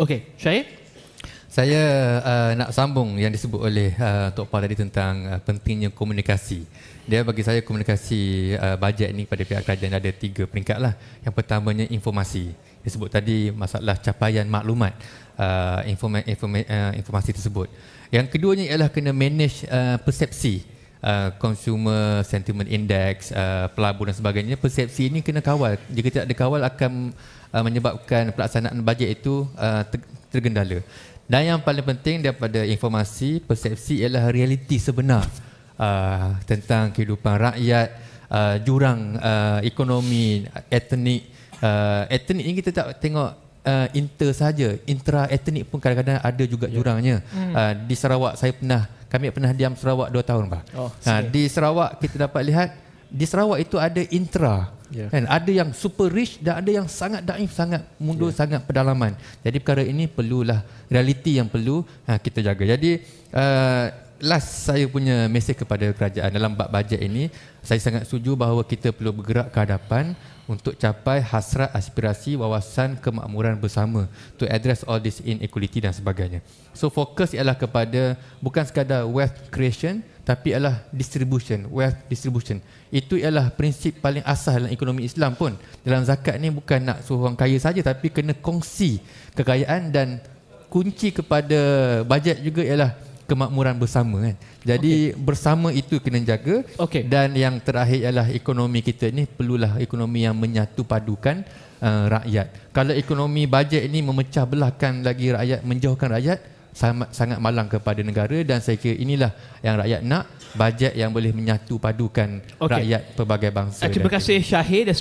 Okey, Syahir? Saya uh, nak sambung yang disebut oleh uh, Tok Paul tadi tentang uh, pentingnya komunikasi. Dia bagi saya komunikasi uh, bajet ni pada pihak kerajaan ada tiga peringkat lah. Yang pertamanya informasi. Disebut tadi masalah capaian maklumat uh, informa- informa- uh, informasi tersebut. Yang keduanya ialah kena manage uh, persepsi uh, consumer sentiment index uh, pelabur dan sebagainya persepsi ini kena kawal jika tidak dikawal akan uh, menyebabkan pelaksanaan bajet itu uh, tergendala dan yang paling penting daripada informasi persepsi ialah realiti sebenar uh, tentang kehidupan rakyat uh, jurang uh, ekonomi etnik uh, etnik ini kita tak tengok uh, inter saja intra etnik pun kadang-kadang ada juga ya. jurangnya hmm. uh, di Sarawak saya pernah kami pernah diam Sarawak 2 tahun bah. Oh, ha, di Sarawak kita dapat lihat di Sarawak itu ada intra yeah. kan ada yang super rich dan ada yang sangat daif sangat mundur yeah. sangat pedalaman jadi perkara ini perlulah realiti yang perlu ha, kita jaga jadi uh, last saya punya mesej kepada kerajaan dalam bab bajet ini, saya sangat setuju bahawa kita perlu bergerak ke hadapan untuk capai hasrat aspirasi wawasan kemakmuran bersama to address all this inequality dan sebagainya. So fokus ialah kepada bukan sekadar wealth creation tapi ialah distribution, wealth distribution. Itu ialah prinsip paling asas dalam ekonomi Islam pun. Dalam zakat ni bukan nak suruh orang kaya saja tapi kena kongsi kekayaan dan kunci kepada bajet juga ialah kemakmuran bersama kan. Jadi okay. bersama itu kena jaga okay. dan yang terakhir ialah ekonomi kita ini perlulah ekonomi yang menyatu padukan uh, rakyat. Kalau ekonomi bajet ini memecah belahkan lagi rakyat, menjauhkan rakyat sangat sangat malang kepada negara dan saya kira inilah yang rakyat nak bajet yang boleh menyatu padukan okay. rakyat pelbagai bangsa. Eh, terima kasih Syahid